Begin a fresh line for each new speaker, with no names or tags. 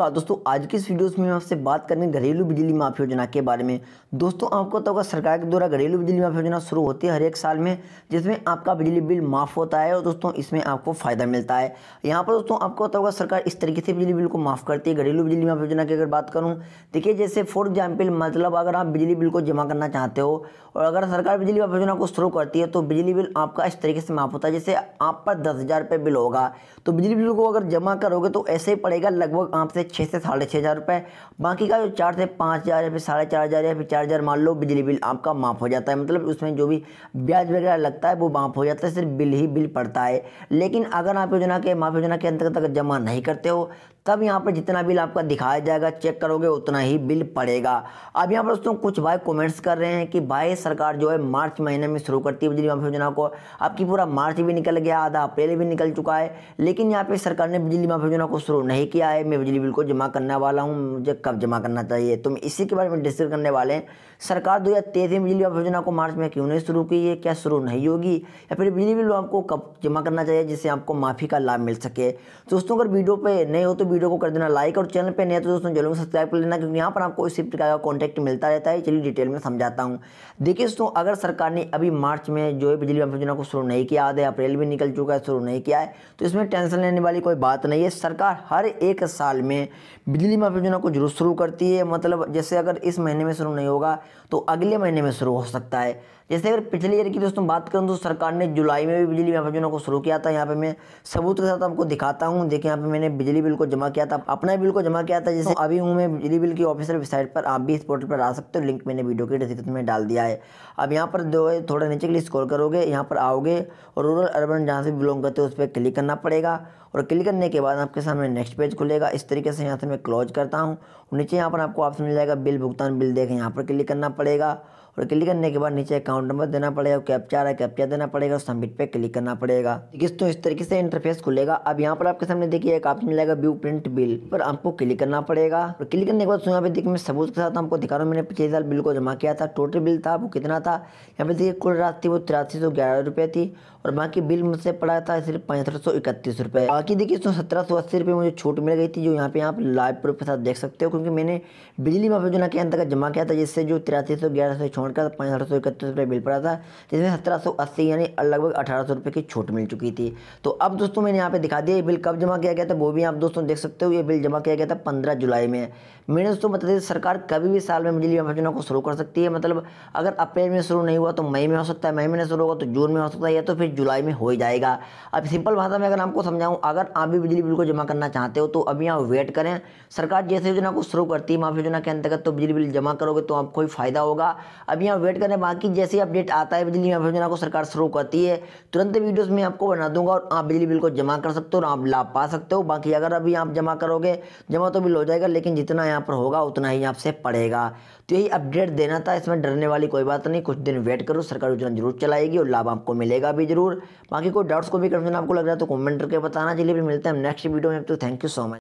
नमस्कार दोस्तों आज की इस वीडियोस में मैं आपसे बात करने घरेलू बिजली माफ़ योजना के बारे में दोस्तों आपको तो होगा सरकार के द्वारा घरेलू बिजली माफ़ योजना शुरू होती है हर एक साल में जिसमें आपका बिजली बिल माफ़ होता है और दोस्तों इसमें आपको फ़ायदा मिलता है यहाँ पर दोस्तों आपको तो होगा सरकार इस तरीके से बिजली बिल को माफ़ करती है घरेलू बिजली माफ़ योजना की अगर बात करूँ देखिए जैसे फॉर एग्जाम्पल मतलब अगर आप बिजली बिल को जमा करना चाहते हो और अगर सरकार बिजली माफ़ योजना को शुरू करती है तो बिजली बिल आपका इस तरीके से माफ़ होता है जैसे आप पर दस बिल होगा तो बिजली बिल को अगर जमा करोगे तो ऐसे ही पड़ेगा लगभग आपसे छः से साढ़े छः हज़ार रुपये बाकी का जो चार से पाँच हज़ार या फिर साढ़े चार हज़ार या फिर चार हज़ार मान लो बिजली बिल आपका माफ़ हो जाता है मतलब उसमें जो भी ब्याज वगैरह लगता है वो माफ़ हो जाता है सिर्फ बिल ही बिल पड़ता है लेकिन अगर आप योजना के माफ़ योजना के अंतर्गत अगर जमा नहीं करते हो तब यहाँ पर जितना बिल आपका दिखाया जाएगा चेक करोगे उतना ही बिल पड़ेगा अब यहाँ पर दोस्तों कुछ भाई कमेंट्स कर रहे हैं कि भाई सरकार जो है मार्च महीने में शुरू करती है बिजली माफ़ योजना को आपकी पूरा मार्च भी निकल गया आधा अप्रैल भी निकल चुका है लेकिन यहाँ पर सरकार ने बिजली माफ़ योजना को शुरू नहीं किया है मैं बिजली बिल को जमा करने वाला हूँ मुझे कब जमा करना चाहिए तुम इसी के बारे में डिस्कस करने वाले हैं सरकार दो हज़ार तेईस में बिजली योजना को मार्च में क्यों नहीं शुरू की है क्या शुरू नहीं होगी या फिर बिजली बिल आपको कब जमा करना चाहिए जिससे आपको माफ़ी का लाभ मिल सके दोस्तों अगर वीडियो पर नहीं हो तो वीडियो को कर देना लाइक और चैनल पर नया तो दोस्तों जरूर सब्सक्राइब कर लेना क्योंकि यहाँ पर आपको इसी प्रकार का कॉन्टैक्ट मिलता रहता है चलिए डिटेल में समझाता हूँ देखिए दोस्तों अगर सरकार ने अभी मार्च में जो है बिजली योजना को शुरू नहीं किया आधे अप्रैल भी निकल चुका है शुरू नहीं किया है तो इसमें टेंशन लेने वाली कोई बात नहीं है सरकार हर एक साल में हैं बिजली माफ योजना कुछ शुरू करती है मतलब जैसे अगर इस महीने में शुरू नहीं होगा तो अगले महीने में शुरू हो सकता है जैसे अगर पिछले ईयर की दोस्तों बात करूँ तो सरकार ने जुलाई में भी बिजली यहाँ योजना को शुरू किया था यहाँ पे मैं सबूत के साथ आपको दिखाता हूँ देखिए यहाँ पे मैंने बिजली बिल को जमा किया था अपना बिल को जमा किया था जैसे अभी हूँ मैं बिजली बिल की ऑफिसर वेबसाइट पर आप भी इस पोर्टल पर आ सकते हो लिंक मैंने वीडियो के डिस्क्रिप्शन में डाल दिया है अब यहाँ पर जो है थोड़ा नीचे के लिए स्कोर करोगे यहाँ पर आओगे और रूरल अर्बन जहाँ से बिलोंग करते हो उस पर क्लिक करना पड़ेगा और क्लिक करने के बाद आपके सामने नेक्स्ट पेज खुलेगा इस तरीके से यहाँ से मैं क्लोज करता हूँ नीचे यहाँ पर आपको ऑप्शन मिल जाएगा बिल भुगतान बिल देखें यहाँ पर क्लिक करना पड़ेगा और क्लिक करने के बाद नीचे अकाउंट नंबर देना पड़ेगा कैप्चा है कैप्चा देना पड़ेगा और सबमिट पे क्लिक करना पड़ेगा दोस्तों इस तरीके से इंटरफेस खुलेगा अब यहाँ पर आपके सामने देखिए एक ऑप्शन मिलेगा व्यू प्रिंट बिल पर आपको क्लिक करना पड़ेगा और क्लिक करने के बाद यहाँ पे देखिए मैं सबूत के साथ आपको दिखा रहा हूँ मैंने पिछले साल बिल को जमा किया था टोटल बिल था वो कितना था यहाँ पे देखिए कुल राशि वो तिरासी सौ ग्यारह थी और बाकी बिल मुझसे पड़ा था सिर्फ पैंसठ सौ इकतीस रुपये बाकी देखिए इसमें सत्रह सौ अस्सी रुपये मुझे छूट मिल गई थी जो यहाँ पे आप लाइव प्रूफ के साथ देख सकते हो क्योंकि मैंने बिजली माफी योजना के अंतर्गत जमा किया था जिससे जो तिरासी सौ ग्यारह सौ छोड़ कर पैंसठ सौ इकतीस रुपये बिल पड़ा था जिसमें सत्रह सौ अस्सी यानी लगभग अठारह सौ रुपये की छूट मिल चुकी थी तो अब दोस्तों मैंने यहाँ पे दिखा दिया ये बिल कब जमा किया गया था वो भी आप दोस्तों देख सकते हो ये बिल जमा किया गया था पंद्रह जुलाई में मैंने दोस्तों बता दें सरकार कभी भी साल में बिजली माफी योजना को शुरू कर सकती है मतलब अगर अप्रैल में शुरू नहीं हुआ तो मई में हो सकता है मई में शुरू होगा तो जून में हो सकता है या तो फिर पेमेंट जुलाई में हो जाएगा अब सिंपल भाषा में अगर आपको समझाऊं अगर आप भी बिजली बिल को जमा करना चाहते हो तो अभी आप वेट करें सरकार जैसे योजना को शुरू करती है माफी योजना के अंतर्गत तो बिजली बिल जमा करोगे तो आपको ही फायदा होगा अभी आप वेट करें बाकी जैसे अपडेट आता है बिजली माफी योजना को सरकार शुरू करती है तुरंत वीडियोज़ में आपको बना दूंगा और आप बिजली बिल को जमा कर सकते हो और आप लाभ पा सकते हो बाकी अगर अभी आप जमा करोगे जमा तो बिल हो जाएगा लेकिन जितना यहाँ पर होगा उतना ही आपसे पड़ेगा तो यही अपडेट देना था इसमें डरने वाली कोई बात नहीं कुछ दिन वेट करो सरकार योजना जरूर चलाएगी और लाभ आपको मिलेगा भी जरूर ज़रूर बाकी कोई डाउट्स को भी कंफ्यूजन आपको लग रहा है तो कमेंट करके बताना चलिए फिर मिलते हैं नेक्स्ट वीडियो में तो थैंक यू सो मच